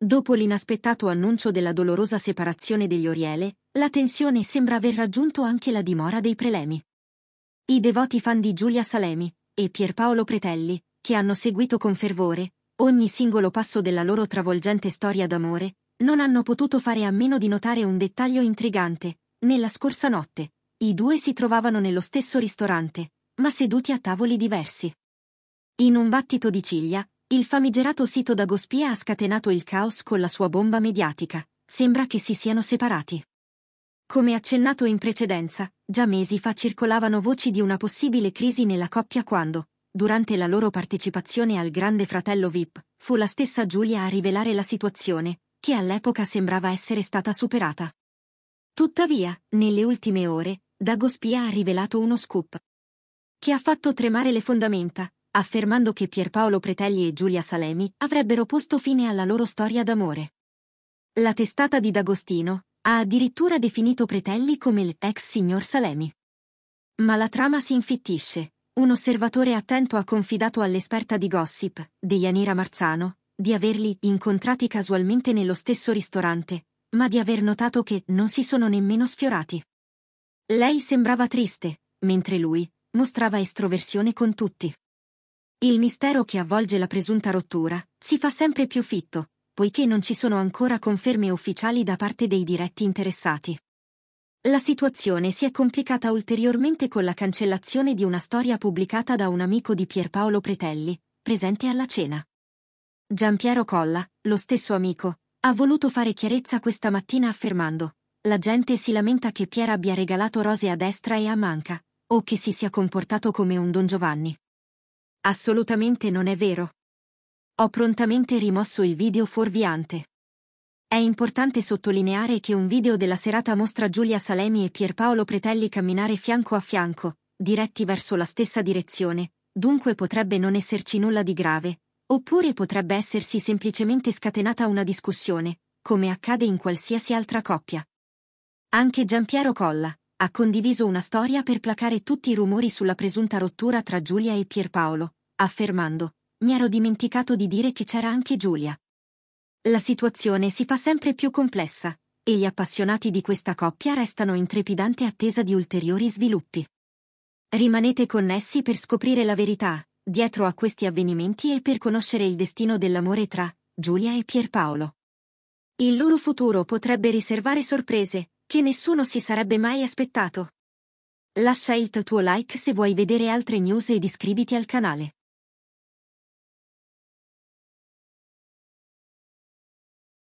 Dopo l'inaspettato annuncio della dolorosa separazione degli Oriele, la tensione sembra aver raggiunto anche la dimora dei prelemi. I devoti fan di Giulia Salemi e Pierpaolo Pretelli, che hanno seguito con fervore ogni singolo passo della loro travolgente storia d'amore, non hanno potuto fare a meno di notare un dettaglio intrigante. Nella scorsa notte, i due si trovavano nello stesso ristorante, ma seduti a tavoli diversi. In un battito di ciglia, il famigerato sito Dagospia ha scatenato il caos con la sua bomba mediatica. Sembra che si siano separati. Come accennato in precedenza, già mesi fa circolavano voci di una possibile crisi nella coppia quando, durante la loro partecipazione al Grande Fratello VIP, fu la stessa Giulia a rivelare la situazione, che all'epoca sembrava essere stata superata. Tuttavia, nelle ultime ore, Dagospia ha rivelato uno scoop che ha fatto tremare le fondamenta, affermando che Pierpaolo Pretelli e Giulia Salemi avrebbero posto fine alla loro storia d'amore. La testata di D'Agostino ha addirittura definito Pretelli come il ex signor Salemi. Ma la trama si infittisce. Un osservatore attento ha confidato all'esperta di gossip, Deianira Marzano, di averli incontrati casualmente nello stesso ristorante, ma di aver notato che non si sono nemmeno sfiorati. Lei sembrava triste, mentre lui mostrava estroversione con tutti. Il mistero che avvolge la presunta rottura si fa sempre più fitto, poiché non ci sono ancora conferme ufficiali da parte dei diretti interessati. La situazione si è complicata ulteriormente con la cancellazione di una storia pubblicata da un amico di Pierpaolo Pretelli, presente alla cena. Giampiero Colla, lo stesso amico, ha voluto fare chiarezza questa mattina affermando «La gente si lamenta che Pier abbia regalato rose a destra e a manca, o che si sia comportato come un Don Giovanni». Assolutamente non è vero. Ho prontamente rimosso il video fuorviante. È importante sottolineare che un video della serata mostra Giulia Salemi e Pierpaolo Pretelli camminare fianco a fianco, diretti verso la stessa direzione, dunque potrebbe non esserci nulla di grave, oppure potrebbe essersi semplicemente scatenata una discussione, come accade in qualsiasi altra coppia. Anche Giampiero Colla ha condiviso una storia per placare tutti i rumori sulla presunta rottura tra Giulia e Pierpaolo, affermando, mi ero dimenticato di dire che c'era anche Giulia. La situazione si fa sempre più complessa, e gli appassionati di questa coppia restano in trepidante attesa di ulteriori sviluppi. Rimanete connessi per scoprire la verità, dietro a questi avvenimenti e per conoscere il destino dell'amore tra Giulia e Pierpaolo. Il loro futuro potrebbe riservare sorprese, che nessuno si sarebbe mai aspettato. Lascia il tuo like se vuoi vedere altre news ed iscriviti al canale.